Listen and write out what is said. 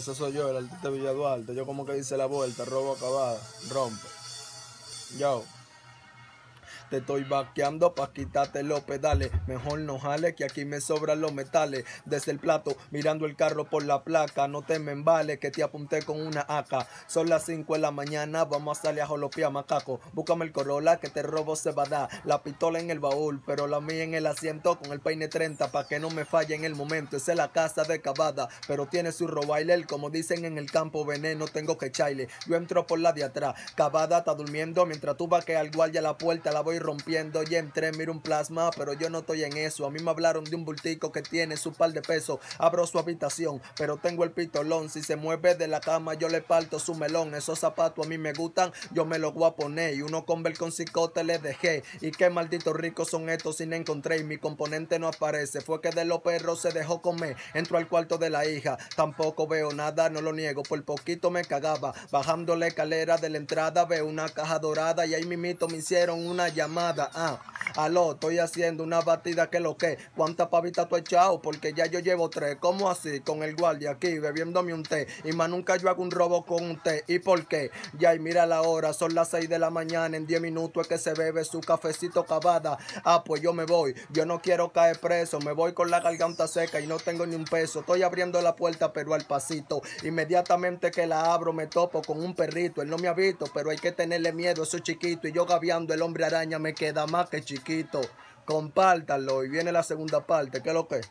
Eso soy yo, el artista Villa Yo como que hice la vuelta, robo acabada, rompe. Yo. Te estoy vaqueando pa' quitarte los pedales. Mejor no jale que aquí me sobran los metales. Desde el plato, mirando el carro por la placa. No te me embales que te apunté con una AK. Son las 5 de la mañana, vamos a salir a jolopía, macaco. Búscame el Corolla que te este robo se va a dar. La pistola en el baúl, pero la mía en el asiento con el peine 30 pa' que no me falle en el momento. Esa es la casa de Cavada, pero tiene su robaile, como dicen en el campo veneno, tengo que echarle. Yo entro por la de atrás. Cavada está durmiendo mientras tú que al guardia la puerta, la voy rompiendo y entré, miro un plasma, pero yo no estoy en eso. A mí me hablaron de un bultico que tiene su par de pesos. Abro su habitación, pero tengo el pitolón. Si se mueve de la cama, yo le parto su melón. Esos zapatos a mí me gustan, yo me los voy a poner. Y uno con con cicote le dejé. Y qué malditos ricos son estos sin encontré. Y mi componente no aparece. Fue que de los perros se dejó comer. entro al cuarto de la hija. Tampoco veo nada, no lo niego. Por poquito me cagaba. Bajando la escalera de la entrada veo una caja dorada. Y ahí mimito me hicieron una llamada. chamada a Aló, estoy haciendo una batida que lo que. ¿Cuántas pavitas tú echado? Porque ya yo llevo tres. ¿Cómo así? Con el guardia aquí bebiéndome un té. Y más nunca yo hago un robo con un té. ¿Y por qué? Ya, y mira la hora. Son las seis de la mañana. En diez minutos es que se bebe su cafecito cavada. Ah, pues yo me voy. Yo no quiero caer preso. Me voy con la garganta seca y no tengo ni un peso. Estoy abriendo la puerta, pero al pasito. Inmediatamente que la abro, me topo con un perrito. Él no me ha visto, pero hay que tenerle miedo. Eso es chiquito. Y yo gaviando, el hombre araña me queda más que chiquito chiquito. Compártanlo y viene la segunda parte. ¿Qué es lo que es?